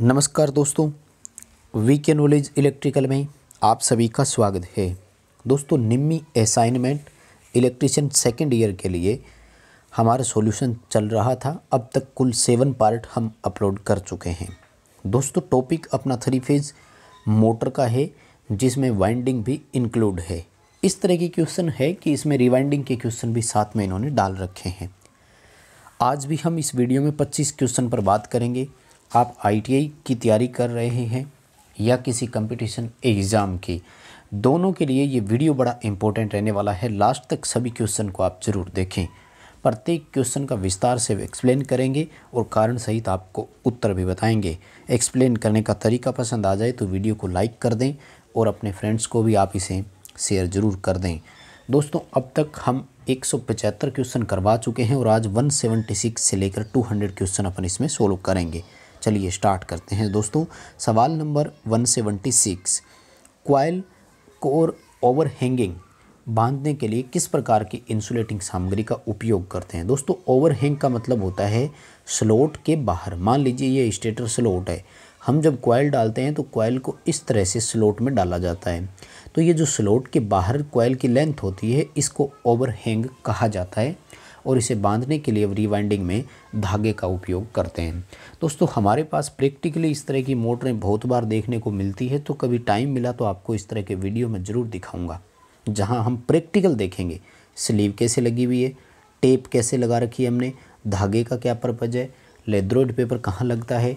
नमस्कार दोस्तों वी के नॉलेज इलेक्ट्रिकल में आप सभी का स्वागत है दोस्तों Nimmi assignment electrician second year के लिए हमारा सॉल्यूशन चल रहा था अब तक कुल सेवन पार्ट हम अपलोड कर चुके हैं दोस्तों टॉपिक अपना थ्री फेज मोटर का है जिसमें वाइंडिंग भी इंक्लूड है इस तरह की क्वेश्चन है कि इसमें रिवाइंडिंग के क्वेश्चन भी साथ में इन्होंने डाल रखे हैं आज भी हम इस वीडियो में 25 क्वेश्चन पर बात करेंगे आप आईटीआई की तैयारी कर रहे हैं या किसी कंपटीशन एग्ज़ाम की दोनों के लिए ये वीडियो बड़ा इंपॉर्टेंट रहने वाला है लास्ट तक सभी क्वेश्चन को आप ज़रूर देखें प्रत्येक क्वेश्चन का विस्तार से एक्सप्लेन करेंगे और कारण सहित आपको उत्तर भी बताएंगे एक्सप्लेन करने का तरीका पसंद आ जाए तो वीडियो को लाइक कर दें और अपने फ्रेंड्स को भी आप इसे शेयर ज़रूर कर दें दोस्तों अब तक हम एक क्वेश्चन करवा चुके हैं और आज 176 से लेकर 200 क्वेश्चन अपन इसमें सोल्व करेंगे चलिए स्टार्ट करते हैं दोस्तों सवाल नंबर 176 क्वाइल कोर हैंगिंग बांधने के लिए किस प्रकार की इंसुलेटिंग सामग्री का उपयोग करते हैं दोस्तों ओवरहैंग का मतलब होता है स्लोट के बाहर मान लीजिए ये स्टेटर स्लोट है हम जब क्वाइल डालते हैं तो क्वाइल को इस तरह से स्लोट में डाला जाता है तो ये जो स्लोट के बाहर क्वाइल की लेंथ होती है इसको ओवरहैंग कहा जाता है और इसे बांधने के लिए रिवाइंडिंग में धागे का उपयोग करते हैं दोस्तों हमारे पास प्रैक्टिकली इस तरह की मोटरें बहुत बार देखने को मिलती है तो कभी टाइम मिला तो आपको इस तरह के वीडियो में ज़रूर दिखाऊँगा जहाँ हम प्रैक्टिकल देखेंगे स्लीव कैसे लगी हुई है टेप कैसे लगा रखी है हमने धागे का क्या पर्पज़ है लेद्रोइड पेपर कहाँ लगता है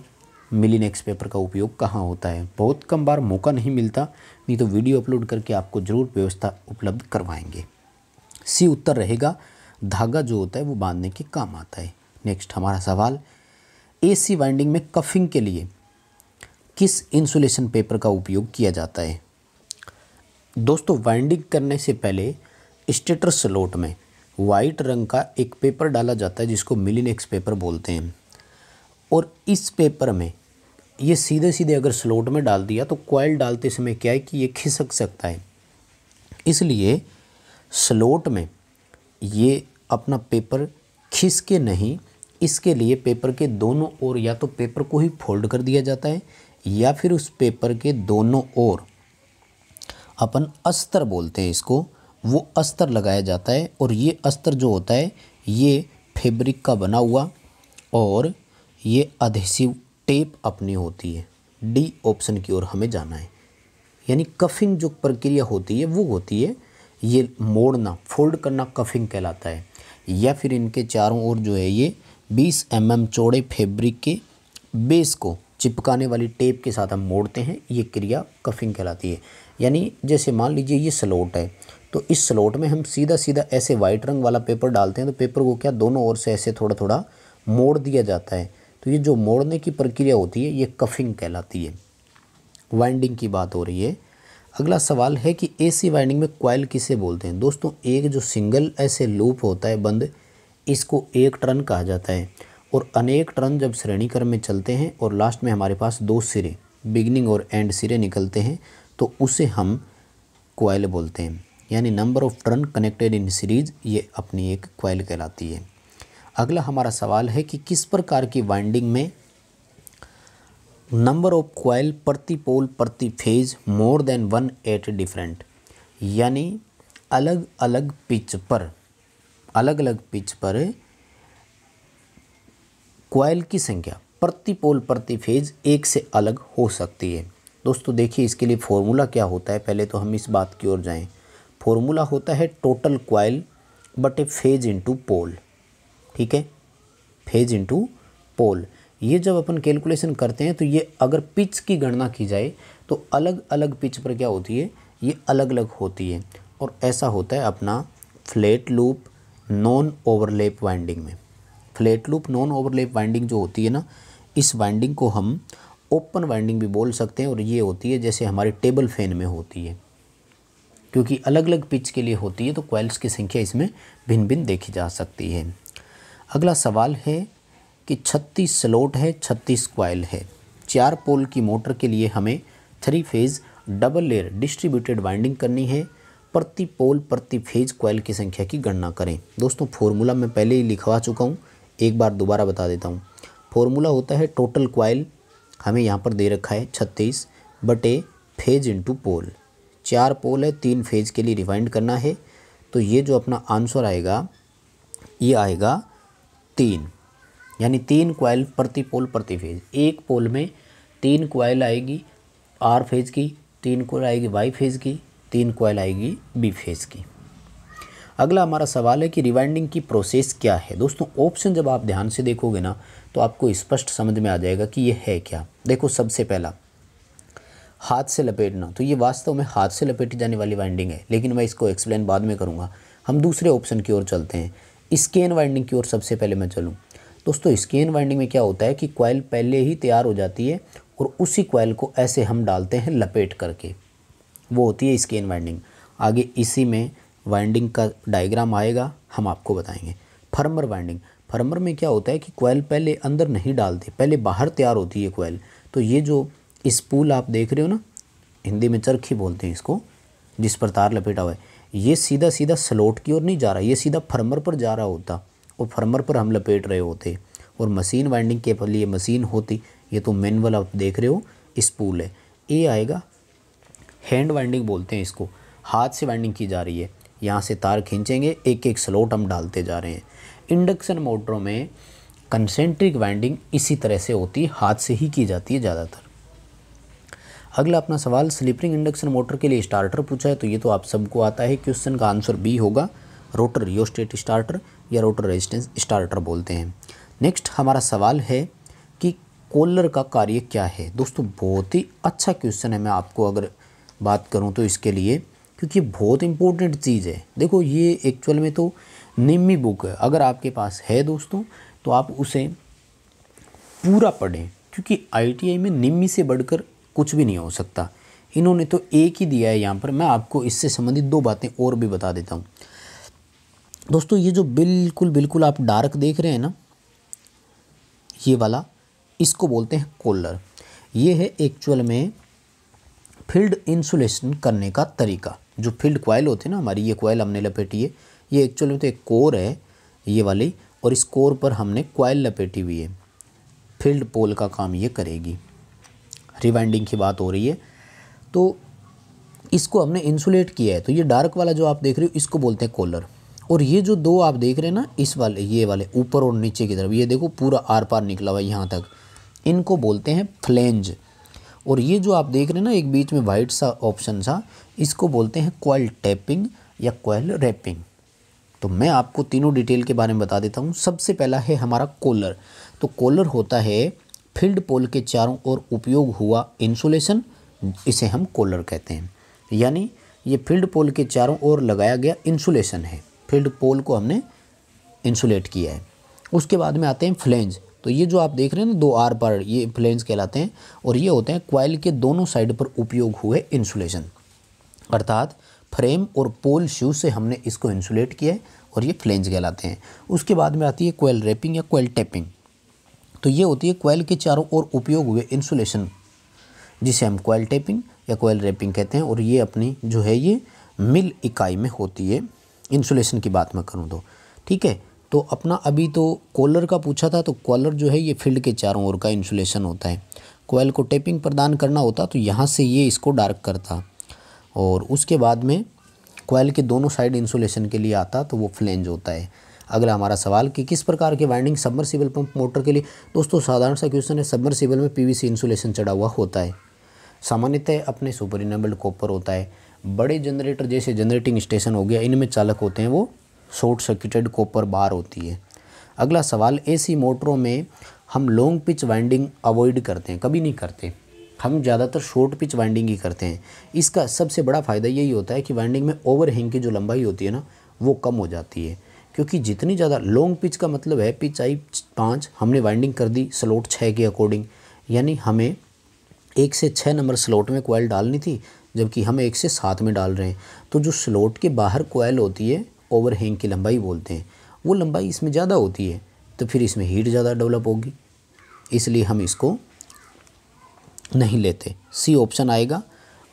मिलीनेक्स पेपर का उपयोग कहाँ होता है बहुत कम बार मौका नहीं मिलता नहीं तो वीडियो अपलोड करके आपको ज़रूर व्यवस्था उपलब्ध करवाएंगे सी उत्तर रहेगा धागा जो होता है वो बांधने के काम आता है नेक्स्ट हमारा सवाल एसी वाइंडिंग में कफिंग के लिए किस इंसुलेशन पेपर का उपयोग किया जाता है दोस्तों वाइंडिंग करने से पहले स्टेटर स्लोट में वाइट रंग का एक पेपर डाला जाता है जिसको मिलीनेक्स पेपर बोलते हैं और इस पेपर में ये सीधे सीधे अगर स्लोट में डाल दिया तो कॉयल डालते समय क्या है कि ये खिसक सकता है इसलिए स्लोट में ये अपना पेपर खिसके नहीं इसके लिए पेपर के दोनों ओर या तो पेपर को ही फोल्ड कर दिया जाता है या फिर उस पेपर के दोनों ओर अपन अस्तर बोलते हैं इसको वो अस्तर लगाया जाता है और ये अस्तर जो होता है ये फैब्रिक का बना हुआ और ये अधेसिव टेप अपनी होती है डी ऑप्शन की ओर हमें जाना है यानी कफिंग जो प्रक्रिया होती है वो होती है ये मोड़ना फोल्ड करना कफिंग कहलाता है या फिर इनके चारों ओर जो है ये 20 एम mm चौड़े फैब्रिक के बेस को चिपकाने वाली टेप के साथ हम मोड़ते हैं ये क्रिया कफिंग कहलाती है यानी जैसे मान लीजिए ये स्लोट है तो इस स्लोट में हम सीधा सीधा ऐसे वाइट रंग वाला पेपर डालते हैं तो पेपर को क्या दोनों ओर से ऐसे थोड़ा थोड़ा मोड़ दिया जाता है तो ये जो मोड़ने की प्रक्रिया होती है ये कफिंग कहलाती है वाइंडिंग की बात हो रही है अगला सवाल है कि एसी वाइंडिंग में क्वाइल किसे बोलते हैं दोस्तों एक जो सिंगल ऐसे लूप होता है बंद इसको एक टर्न कहा जाता है और अनेक टर्न जब श्रेणी क्रम में चलते हैं और लास्ट में हमारे पास दो सिरे बिगनिंग और एंड सिरे निकलते हैं तो उसे हम क्वाइल बोलते हैं यानी number of turn connected in series ये अपनी एक क्वाइल कहलाती है अगला हमारा सवाल है कि किस प्रकार की वाइंडिंग में नंबर ऑफ क्वाइल प्रति पोल प्रति phase more than one at different यानी अलग अलग पिच पर अलग अलग पिच पर क्वाइल की संख्या प्रति पोल प्रति फेज एक से अलग हो सकती है दोस्तों देखिए इसके लिए फॉर्मूला क्या होता है पहले तो हम इस बात की ओर जाएं फॉर्मूला होता है total coil but a phase into pole ठीक है फेज इंटू पोल ये जब अपन कैलकुलेशन करते हैं तो ये अगर पिच की गणना की जाए तो अलग अलग पिच पर क्या होती है ये अलग अलग होती है और ऐसा होता है अपना flat loop non overlap winding में flat loop non overlap winding जो होती है ना इस वाइंडिंग को हम ओपन वाइंडिंग भी बोल सकते हैं और ये होती है जैसे हमारे टेबल फैन में होती है क्योंकि अलग अलग पिच के लिए होती है तो क्वाइल्स की संख्या इसमें भिन्न भिन्न देखी जा सकती है अगला सवाल है कि 36 स्लोट है 36 क्वाइल है चार पोल की मोटर के लिए हमें three phase double layer distributed winding करनी है प्रति पोल प्रति फेज क्वाइल की संख्या की गणना करें दोस्तों फॉर्मूला मैं पहले ही लिखवा चुका हूँ एक बार दोबारा बता देता हूँ फॉर्मूला होता है टोटल क्वाइल हमें यहाँ पर दे रखा है छत्तीस बटे फेज इंटू पोल चार पोल है तीन फेज के लिए रिवाइंड करना है तो ये जो अपना आंसर आएगा ये आएगा तीन यानी तीन क्वाइल प्रति पोल प्रति फेज एक पोल में तीन क्वाइल आएगी आर फेज की तीन क्वाइल आएगी वाई फेज की तीन क्वाइल आएगी बी फेज की अगला हमारा सवाल है कि रिवाइंडिंग की प्रोसेस क्या है दोस्तों ऑप्शन जब आप ध्यान से देखोगे ना तो आपको स्पष्ट समझ में आ जाएगा कि ये है क्या देखो सबसे पहला हाथ से लपेटना तो ये वास्तव में हाथ से लपेटी जाने वाली वाइंडिंग है लेकिन मैं इसको एक्सप्लेन बाद में करूँगा हम दूसरे ऑप्शन की ओर चलते हैं स्केन वाइंडिंग की ओर सबसे पहले मैं चलूँ दोस्तों स्केन वाइंडिंग में क्या होता है कि क्वाइल पहले ही तैयार हो जाती है और उसी क्वाइल को ऐसे हम डालते हैं लपेट करके वो होती है स्केन वाइंडिंग आगे इसी में वाइंडिंग का डायग्राम आएगा हम आपको बताएंगे फर्मर वाइंडिंग फर्मर में क्या होता है कि क्वाइल पहले अंदर नहीं डालते पहले बाहर तैयार होती है क्वाइल तो ये जो स्पूल आप देख रहे हो ना हिंदी में चरखी बोलते हैं इसको जिस पर तार लपेटा हुआ है ये सीधा सीधा स्लोट की ओर नहीं जा रहा ये सीधा फर्मर पर जा रहा होता और फर्मर पर हम लपेट रहे होते और मशीन वाइंडिंग के लिए मशीन होती ये तो मैनुअल आप देख रहे हो स्पूल है ये आएगा हैंड वाइंडिंग बोलते हैं इसको हाथ से वाइंडिंग की जा रही है यहाँ से तार खींचेंगे एक एक स्लोट हम डालते जा रहे हैं इंडक्शन मोटरों में कंसेंट्रिक वाइंडिंग इसी तरह से होती है हाथ से ही की जाती है ज़्यादातर अगला अपना सवाल स्लीपरिंग इंडक्शन मोटर के लिए स्टार्टर पूछा है तो ये तो आप सबको आता है क्वेश्चन का आंसर बी होगा रोटर रियोस्टेट स्टार्टर या रोटर रेजिस्टेंस स्टार्टर बोलते हैं नेक्स्ट हमारा सवाल है कि कोलर का कार्य क्या है दोस्तों बहुत ही अच्छा क्वेश्चन है मैं आपको अगर बात करूं तो इसके लिए क्योंकि बहुत इंपॉर्टेंट चीज़ है देखो ये एक्चुअल में तो निम्मी बुक है अगर आपके पास है दोस्तों तो आप उसे पूरा पढ़ें क्योंकि आईटीआई में निम्मी से बढ़कर कुछ भी नहीं हो सकता इन्होंने तो एक ही दिया है यहाँ पर मैं आपको इससे संबंधित दो बातें और भी बता देता हूँ दोस्तों ये जो बिल्कुल बिल्कुल आप डार्क देख रहे हैं ना ये वाला इसको बोलते हैं कोलर ये है एक्चुअल में फील्ड इंसुलेशन करने का तरीका जो फील्ड कोयल होते हैं ना हमारी ये कोयल हमने लपेटी है ये एक्चुअल में तो एक कोर है ये वाली और इस कोर पर हमने कोयल लपेटी हुई है फील्ड पोल का काम ये करेगी रिवाइंडिंग की बात हो रही है तो इसको हमने इंसुलेट किया है तो ये डार्क वाला जो आप देख रहे हो इसको बोलते हैं कोलर और ये जो दो आप देख रहे हैं ना इस वाले ये वाले ऊपर और नीचे की तरफ ये देखो पूरा आर पार निकला हुआ है यहाँ तक इनको बोलते हैं फ्लेंज और ये जो आप देख रहे हैं ना एक बीच में वाइट सा ऑप्शन सा इसको बोलते हैं कॉयल टैपिंग या कोयल रैपिंग तो मैं आपको तीनों डिटेल के बारे में बता देता हूँ सबसे पहला है हमारा कोलर तो कोलर होता है फील्ड पोल के चारों ओर उपयोग हुआ इंसुलेशन इसे हम कोलर कहते हैं यानी ये फील्ड पोल के चारों ओर लगाया गया इंसुलेशन है फील्ड पोल को हमने इंसुलेट किया है उसके बाद में आते हैं फ्लेंज तो ये जो आप देख रहे हैं ना दो आर पर ये फ्लेंज कहलाते हैं और ये होते हैं क्वाइल के दोनों साइड पर उपयोग हुए इंसुलेशन अर्थात फ्रेम और पोल शूज से हमने इसको इंसुलेट किया है और ये फ्लेंज कहलाते हैं उसके बाद में आती है कोयल रैपिंग या कोयल टैपिंग तो ये होती है क्वाइल के चारों ओर उपयोग हुए इंसुलेशन जिसे हम कोयल टैपिंग या कोयल रैपिंग कहते हैं और ये अपनी जो है ये मिल इकाई में होती है इंसुलेशन की बात मैं करूँ तो ठीक है तो अपना अभी तो कॉलर का पूछा था तो कॉलर जो है ये फील्ड के चारों ओर का इंसुलेशन होता है कोयल को टेपिंग प्रदान करना होता तो यहाँ से ये इसको डार्क करता और उसके बाद में कोयल के दोनों साइड इंसुलेशन के लिए आता तो वो फ्लेंज होता है अगला हमारा सवाल कि किस प्रकार के वाइंडिंग सबमर्सिबल पंप मोटर के लिए दोस्तों साधारण सा क्वेश्चन है सबमर्सिबल में पीवीसी इंसुलेशन चढ़ा हुआ होता है सामान्यतः अपने सुपर इनेबल्ड कॉपर होता है बड़े जनरेटर जैसे जनरेटिंग स्टेशन हो गया इनमें चालक होते हैं वो शॉर्ट सर्किटेड कॉपर बार होती है अगला सवाल एसी मोटरों में हम लॉन्ग पिच वाइंडिंग अवॉइड करते हैं कभी नहीं करते हम ज़्यादातर शॉर्ट पिच वाइंडिंग ही करते हैं इसका सबसे बड़ा फ़ायदा यही होता है कि वाइंडिंग में ओवरहैंग की जो लंबाई होती है ना वो कम हो जाती है क्योंकि जितनी ज़्यादा लॉन्ग पिच का मतलब है पिच आई पाँच हमने वाइंडिंग कर दी स्लोट छः के अकॉर्डिंग यानी हमें एक से छः नंबर स्लोट में कोयल डालनी थी जबकि हम एक से सात में डाल रहे हैं तो जो स्लोट के बाहर कोयल होती है ओवरहैंग की लंबाई बोलते हैं वो लंबाई इसमें ज़्यादा होती है तो फिर इसमें हीट ज़्यादा डेवलप होगी इसलिए हम इसको नहीं लेते सी ऑप्शन आएगा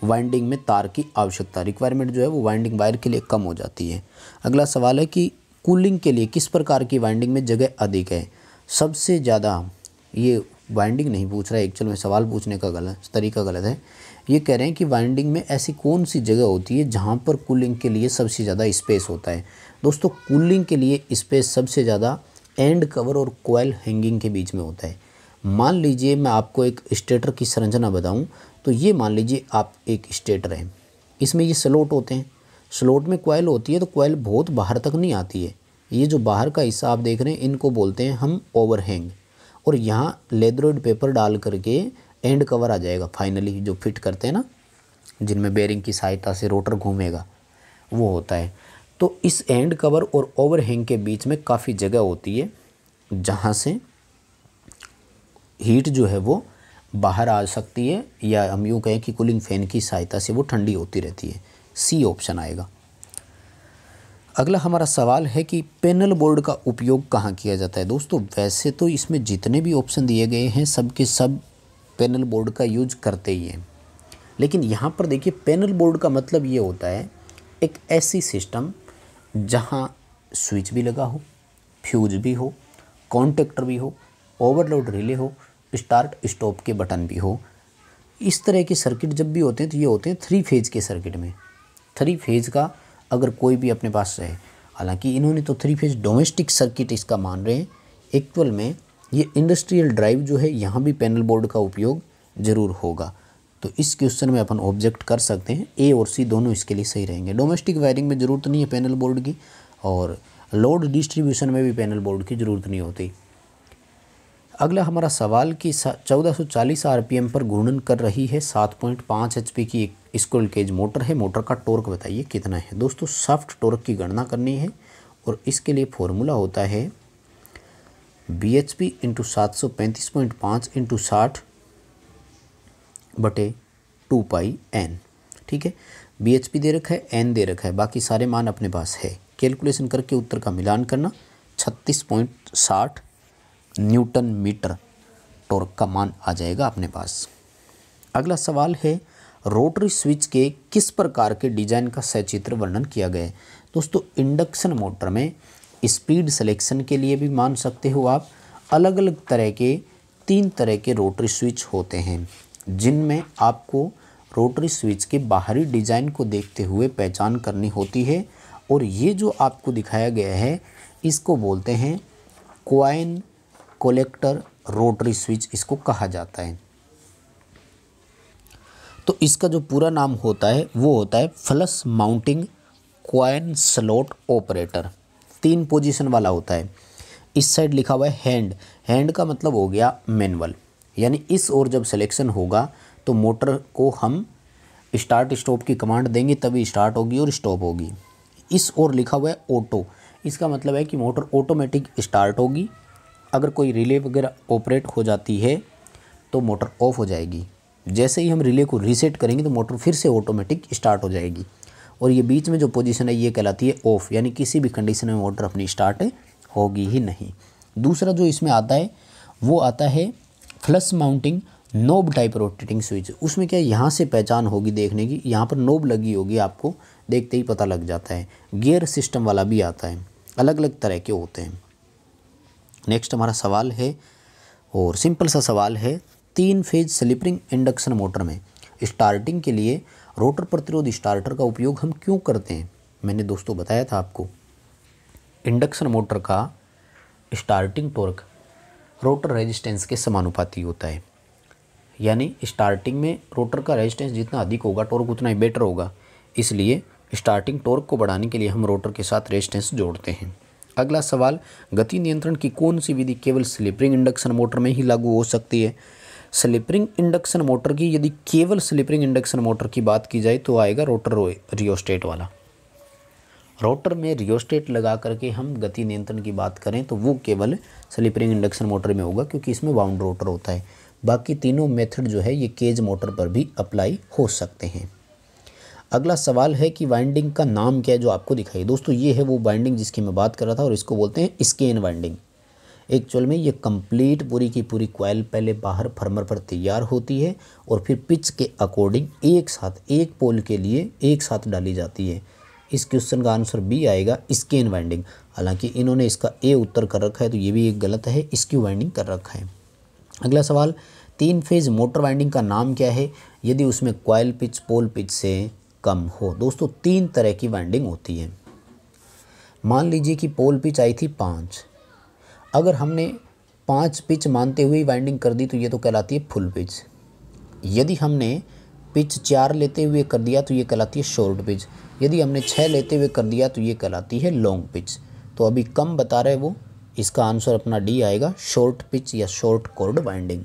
वाइंडिंग में तार की आवश्यकता रिक्वायरमेंट जो है वो वाइंडिंग वायर के लिए कम हो जाती है अगला सवाल है कि कूलिंग के लिए किस प्रकार की वाइंडिंग में जगह अधिक है सबसे ज़्यादा ये वाइंडिंग नहीं पूछ रहा है एक्चुअल में सवाल पूछने का गलत तरीका गलत है ये कह रहे हैं कि वाइंडिंग में ऐसी कौन सी जगह होती है जहाँ पर कूलिंग के लिए सबसे ज़्यादा स्पेस होता है दोस्तों कूलिंग के लिए स्पेस सबसे ज़्यादा एंड कवर और कोयल हैंगिंग के बीच में होता है मान लीजिए मैं आपको एक स्टेटर की संरचना बताऊँ तो ये मान लीजिए आप एक स्टेटर हैं इसमें ये स्लोट होते हैं स्लोट में कोयल होती है तो कोयल बहुत बाहर तक नहीं आती है ये जो बाहर का हिस्सा आप देख रहे हैं इनको बोलते हैं हम ओवरहैंग और यहाँ लेदरोड पेपर डाल करके एंड कवर आ जाएगा फाइनली जो फिट करते हैं ना जिनमें बेरिंग की सहायता से रोटर घूमेगा वो होता है तो इस एंड कवर और ओवरहैंग के बीच में काफ़ी जगह होती है जहाँ से हीट जो है वो बाहर आ सकती है या हम यूँ कहें कि कूलिंग फ़ैन की सहायता से वो ठंडी होती रहती है सी ऑप्शन आएगा अगला हमारा सवाल है कि पैनल बोर्ड का उपयोग कहाँ किया जाता है दोस्तों वैसे तो इसमें जितने भी ऑप्शन दिए गए हैं सब के सब पैनल बोर्ड का यूज करते ही हैं लेकिन यहाँ पर देखिए पैनल बोर्ड का मतलब ये होता है एक ऐसी सिस्टम जहाँ स्विच भी लगा हो फ्यूज भी हो कॉन्टेक्टर भी हो ओवरलोड रिले हो स्टार्ट स्टॉप के बटन भी हो इस तरह के सर्किट जब भी होते हैं तो ये होते हैं थ्री फेज के सर्किट में थ्री फेज का अगर कोई भी अपने पास है हालांकि इन्होंने तो थ्री फेज डोमेस्टिक सर्किट इसका मान रहे हैं एक्चुअल में ये इंडस्ट्रियल ड्राइव जो है यहाँ भी पैनल बोर्ड का उपयोग ज़रूर होगा तो इस क्वेश्चन में अपन ऑब्जेक्ट कर सकते हैं ए और सी दोनों इसके लिए सही रहेंगे डोमेस्टिक वायरिंग में ज़रूरत नहीं है पैनल बोर्ड की और लोड डिस्ट्रीब्यूशन में भी पैनल बोर्ड की ज़रूरत नहीं होती अगला हमारा सवाल कि पी एम पर घूर्णन कर रही है 7.5 पी की एक स्कूल केज मोटर है मोटर का टॉर्क बताइए कितना है दोस्तों सॉफ्ट टॉर्क की गणना करनी है और इसके लिए फॉर्मूला होता है बी एच पी इंटू सात सौ पैंतीस पॉइंट पाँच इंटू साठ बटे टू पाई एन ठीक है बी एच पी दे रखा है एन दे रखा है बाकी सारे मान अपने पास है कैलकुलेशन करके उत्तर का मिलान करना छत्तीस पॉइंट साठ न्यूटन मीटर टॉर्क का मान आ जाएगा अपने पास अगला सवाल है रोटरी स्विच के किस प्रकार के डिजाइन का सचित्र वर्णन किया गया है दोस्तों इंडक्शन मोटर में स्पीड सिलेक्शन के लिए भी मान सकते हो आप अलग अलग तरह के तीन तरह के रोटरी स्विच होते हैं जिनमें आपको रोटरी स्विच के बाहरी डिज़ाइन को देखते हुए पहचान करनी होती है और ये जो आपको दिखाया गया है इसको बोलते हैं क्वाइन कोलेक्टर रोटरी स्विच इसको कहा जाता है तो इसका जो पूरा नाम होता है वो होता है flush mounting coin slot operator तीन पोजीशन वाला होता है इस साइड लिखा हुआ है हैंड हैंड का मतलब हो गया मैनुअल यानी इस ओर जब सिलेक्शन होगा तो मोटर को हम स्टार्ट स्टॉप की कमांड देंगे तभी स्टार्ट होगी और स्टॉप होगी इस ओर लिखा हुआ है ऑटो इसका मतलब है कि मोटर ऑटोमेटिक स्टार्ट होगी अगर कोई रिले वगैरह ऑपरेट हो जाती है तो मोटर ऑफ हो जाएगी जैसे ही हम रिले को रीसेट करेंगे तो मोटर फिर से ऑटोमेटिक स्टार्ट हो जाएगी और ये बीच में जो पोजीशन है ये कहलाती है ऑफ यानी किसी भी कंडीशन में मोटर अपनी स्टार्ट होगी ही नहीं दूसरा जो इसमें आता है वो आता है flush mounting knob type rotating switch उसमें क्या यहाँ से पहचान होगी देखने की यहाँ पर नोब लगी होगी आपको देखते ही पता लग जाता है गियर सिस्टम वाला भी आता है अलग अलग तरह के होते हैं नेक्स्ट हमारा सवाल है और सिंपल सा सवाल है तीन फेज स्लिपरिंग इंडक्शन मोटर में स्टार्टिंग के लिए रोटर प्रतिरोध स्टार्टर का उपयोग हम क्यों करते हैं मैंने दोस्तों बताया था आपको इंडक्शन मोटर का स्टार्टिंग टॉर्क रोटर रेजिस्टेंस के समानुपाती होता है यानी स्टार्टिंग में रोटर का रेजिस्टेंस जितना अधिक होगा टॉर्क उतना ही बेटर होगा इसलिए स्टार्टिंग टॉर्क को बढ़ाने के लिए हम रोटर के साथ रेजिस्टेंस जोड़ते हैं अगला सवाल गति नियंत्रण की कौन सी विधि केवल स्लिपरिंग इंडक्शन मोटर में ही लागू हो सकती है स्लिपरिंग इंडक्शन मोटर की यदि केवल स्लिपरिंग इंडक्शन मोटर की बात की जाए तो आएगा रोटर रियोस्टेट वाला रोटर में रियोस्टेट लगा करके हम गति नियंत्रण की बात करें तो वो केवल स्लिपरिंग इंडक्शन मोटर में होगा क्योंकि इसमें वाउंड रोटर होता है बाकी तीनों मेथड जो है ये केज मोटर पर भी अप्लाई हो सकते हैं अगला सवाल है कि वाइंडिंग का नाम क्या है जो आपको दिखाई दोस्तों ये है वो वाइंडिंग जिसकी मैं बात कर रहा था और इसको बोलते हैं स्केन वाइंडिंग एक्चुअल में ये कंप्लीट पूरी की पूरी क्वाइल पहले बाहर फर्मर पर तैयार होती है और फिर पिच के अकॉर्डिंग एक साथ एक पोल के लिए एक साथ डाली जाती है इस क्वेश्चन का आंसर बी आएगा स्केन वाइंडिंग हालांकि इन्होंने इसका ए उत्तर कर रखा है तो ये भी एक गलत है इसकी वाइंडिंग कर रखा है अगला सवाल तीन फेज मोटर वाइंडिंग का नाम क्या है यदि उसमें क्वाइल पिच पोल पिच से कम हो दोस्तों तीन तरह की वाइंडिंग होती है मान लीजिए कि पोल पिच आई थी पाँच अगर हमने पाँच पिच मानते हुए वाइंडिंग कर दी तो ये तो कहलाती है फुल पिच यदि हमने पिच चार लेते हुए कर दिया तो ये कहलाती है शॉर्ट पिच यदि हमने छः लेते हुए कर दिया तो ये कहलाती है लॉन्ग पिच तो अभी कम बता रहे वो इसका आंसर अपना डी आएगा शॉर्ट पिच या शॉर्ट कोर्ड वाइंडिंग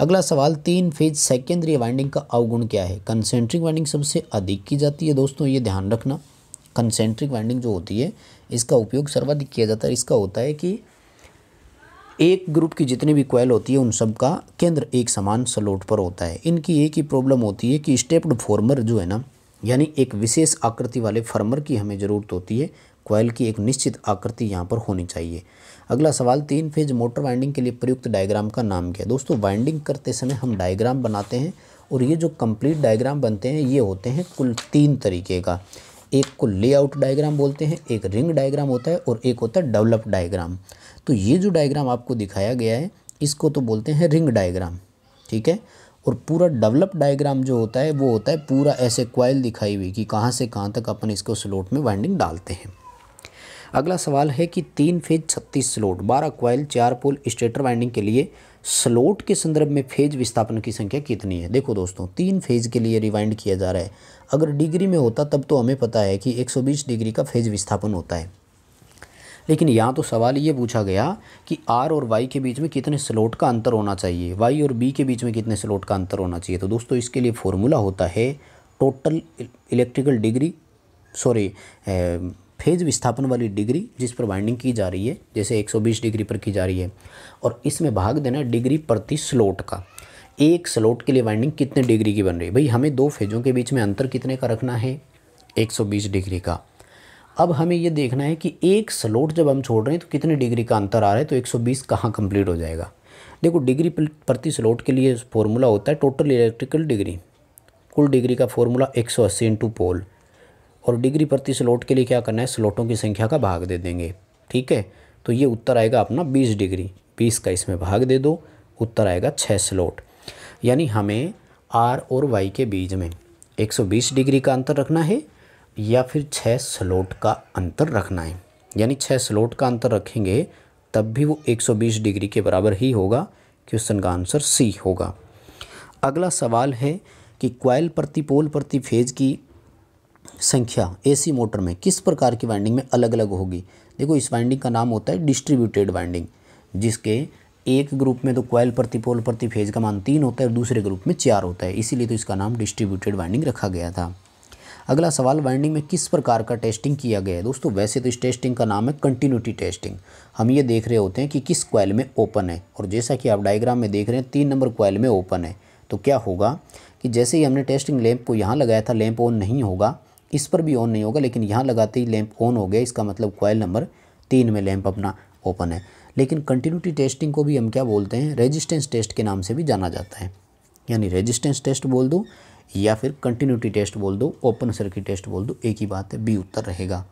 अगला सवाल तीन फेज सेकेंडरी वाइंडिंग का अवगुण क्या है कंसेंट्रिक वाइंडिंग सबसे अधिक की जाती है दोस्तों ये ध्यान रखना कंसेंट्रिक वाइंडिंग जो होती है इसका उपयोग सर्वाधिक किया जाता है इसका होता है कि एक ग्रुप की जितनी भी कोयल होती है उन सब का केंद्र एक समान सलोट पर होता है इनकी एक ही प्रॉब्लम होती है कि स्टेप्ड फॉर्मर जो है ना यानी एक विशेष आकृति वाले फर्मर की हमें ज़रूरत होती है कोयल की एक निश्चित आकृति यहाँ पर होनी चाहिए अगला सवाल तीन फेज मोटर वाइंडिंग के लिए प्रयुक्त डायग्राम का नाम क्या है दोस्तों वाइंडिंग करते समय हम डायग्राम बनाते हैं और ये जो कंप्लीट डायग्राम बनते हैं ये होते हैं कुल तीन तरीके का एक को लेआउट डायग्राम बोलते हैं एक रिंग डायग्राम होता है और एक होता है डेवलप डायग्राम तो ये जो डायग्राम आपको दिखाया गया है इसको तो बोलते हैं रिंग डायग्राम ठीक है और पूरा डेवलप डायग्राम जो होता है वो होता है पूरा ऐसे क्वाइल दिखाई हुई कि कहाँ से कहाँ तक अपन इसको स्लोट में वाइंडिंग डालते हैं अगला सवाल है कि तीन फेज छत्तीस स्लोट बारह क्वाइल चार पोल स्टेटर वाइंडिंग के लिए स्लोट के संदर्भ में फेज विस्थापन की संख्या कितनी है देखो दोस्तों तीन फेज के लिए रिवाइंड किया जा रहा है अगर डिग्री में होता तब तो हमें पता है कि 120 डिग्री का फेज विस्थापन होता है लेकिन यहाँ तो सवाल ये पूछा गया कि आर और वाई के बीच में कितने स्लोट का अंतर होना चाहिए वाई और बी के बीच में कितने स्लोट का अंतर होना चाहिए तो दोस्तों इसके लिए फॉर्मूला होता है total electrical degree sorry phase विस्थापन वाली डिग्री जिस पर वाइंडिंग की जा रही है जैसे 120 डिग्री पर की जा रही है और इसमें भाग देना डिग्री प्रति स्लोट का एक स्लोट के लिए वाइंडिंग कितने डिग्री की बन रही है भाई हमें दो फेजों के बीच में अंतर कितने का रखना है 120 डिग्री का अब हमें ये देखना है कि एक स्लोट जब हम छोड़ रहे हैं तो कितने डिग्री का अंतर आ रहा है तो 120 कहाँ कंप्लीट हो जाएगा देखो डिग्री प्रति स्लोट के लिए फॉर्मूला होता है टोटल इलेक्ट्रिकल डिग्री कुल डिग्री का फॉर्मूला 180 सौ अस्सी इंटू पोल और डिग्री प्रति स्लोट के लिए क्या करना है स्लोटों की संख्या का भाग दे देंगे ठीक है तो ये उत्तर आएगा अपना बीस डिग्री बीस का इसमें भाग दे दो उत्तर आएगा छः स्लोट यानी हमें आर और वाई के बीच में एक डिग्री का अंतर रखना है या फिर छः स्लोट का अंतर रखना है यानी छः स्लोट का अंतर रखेंगे तब भी वो 120 डिग्री के बराबर ही होगा क्वेश्चन का आंसर सी होगा अगला सवाल है कि क्वाइल प्रति पोल प्रति फेज की संख्या एसी मोटर में किस प्रकार की वाइंडिंग में अलग अलग होगी देखो इस वाइंडिंग का नाम होता है डिस्ट्रीब्यूटेड वाइंडिंग जिसके एक ग्रुप में तो क्वाइल प्रति पोल प्रति फेज का मान तीन होता है और दूसरे ग्रुप में चार होता है इसीलिए तो इसका नाम डिस्ट्रीब्यूटेड वाइंडिंग रखा गया था अगला सवाल बाइंडिंग में किस प्रकार का टेस्टिंग किया गया है दोस्तों वैसे तो इस टेस्टिंग का नाम है कंटिन्यूटी टेस्टिंग हम ये देख रहे होते हैं कि किस क्वाइल में ओपन है और जैसा कि आप डायग्राम में देख रहे हैं तीन नंबर क्वाइल में ओपन है तो क्या होगा कि जैसे ही हमने टेस्टिंग लैंप को यहाँ लगाया था लैंप ऑन नहीं होगा इस पर भी ऑन नहीं होगा लेकिन यहाँ लगाते ही लैंप ऑन हो गया इसका मतलब क्वाइल नंबर तीन में लैंप अपना ओपन है लेकिन कंटिन्यूटी टेस्टिंग को भी हम क्या बोलते हैं रेजिस्टेंस टेस्ट के नाम से भी जाना जाता है यानी रेजिस्टेंस टेस्ट बोल दो या फिर कंटिन्यूटी टेस्ट बोल दो ओपन सर्किट टेस्ट बोल दो एक ही बात है बी उत्तर रहेगा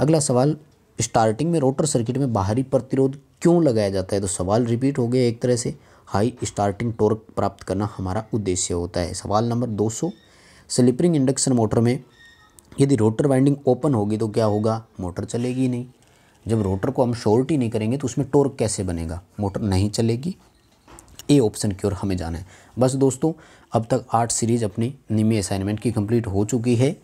अगला सवाल स्टार्टिंग में रोटर सर्किट में बाहरी प्रतिरोध क्यों लगाया जाता है तो सवाल रिपीट हो गया एक तरह से हाई स्टार्टिंग टोर्क प्राप्त करना हमारा उद्देश्य होता है सवाल नंबर 200 स्लिपरिंग इंडक्शन मोटर में यदि रोटर वाइंडिंग ओपन होगी तो क्या होगा मोटर चलेगी नहीं जब रोटर को हम शॉर्ट ही नहीं करेंगे तो उसमें टोर्क कैसे बनेगा मोटर नहीं चलेगी ए ऑप्शन की ओर हमें जाना है बस दोस्तों अब तक आठ सीरीज़ अपनी निमी असाइनमेंट की कंप्लीट हो चुकी है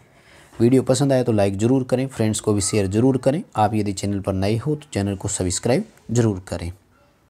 वीडियो पसंद आया तो लाइक ज़रूर करें फ्रेंड्स को भी शेयर ज़रूर करें आप यदि चैनल पर नए हो तो चैनल को सब्सक्राइब ज़रूर करें